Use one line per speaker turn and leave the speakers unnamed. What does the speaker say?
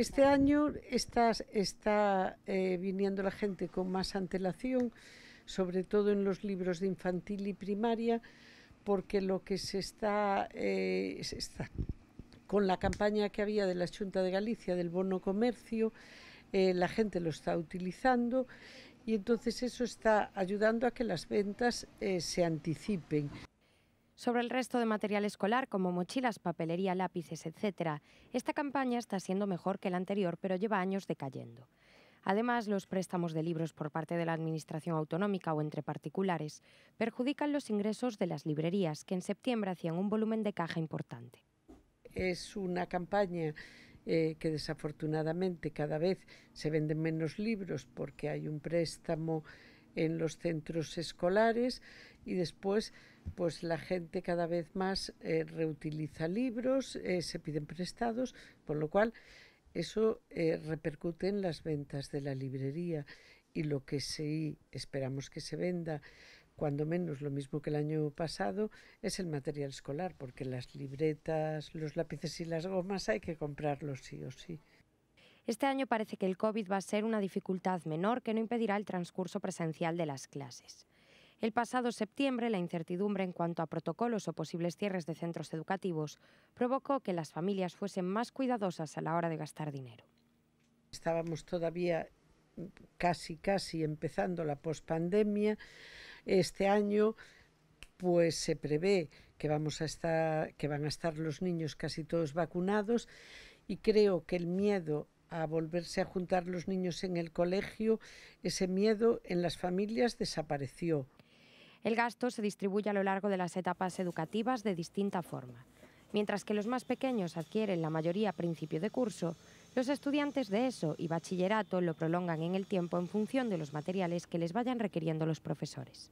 Este año está, eh, viniendo la gente con más antelación, sobre todo en los libros de infantil y primaria, porque lo que se está, eh, con la campaña que había de la Junta de Galicia del bono comercio, eh, la gente lo está utilizando y entonces eso está ayudando a que las ventas se anticipen. Sobre el resto de
material escolar, como mochilas, papelería, lápices, etc., esta campaña está siendo mejor que la anterior, pero lleva años decayendo. Además, los préstamos de libros por parte de la Administración Autonómica o entre particulares perjudican los ingresos de las librerías, que en septiembre hacían un volumen de caja importante.
Es una campaña eh, que desafortunadamente cada vez se venden menos libros porque hay un préstamo en los centros escolares y después pues la gente cada vez más eh, reutiliza libros, eh, se piden prestados, por lo cual eso eh, repercute en las ventas de la librería y lo que sí esperamos que se venda, cuando menos lo mismo que el año pasado, es el material escolar, porque las libretas, los lápices y las gomas hay que comprarlos sí o sí.
Este año parece que el COVID va a ser una dificultad menor que no impedirá el transcurso presencial de las clases. El pasado septiembre, la incertidumbre en cuanto a protocolos o posibles cierres de centros educativos provocó que las familias fuesen más cuidadosas a la hora de gastar dinero.
Estábamos todavía casi, casi empezando la pospandemia. Este año, pues se prevé que, vamos a estar, que van a estar los niños casi todos vacunados y creo que el miedo a volverse a juntar los niños en el colegio, ese miedo en las familias desapareció. El gasto se distribuye a lo largo de las etapas educativas de
distinta forma. Mientras que los más pequeños adquieren la mayoría a principio de curso, los estudiantes de ESO y bachillerato lo prolongan en el tiempo en función de los materiales que les vayan requiriendo los profesores.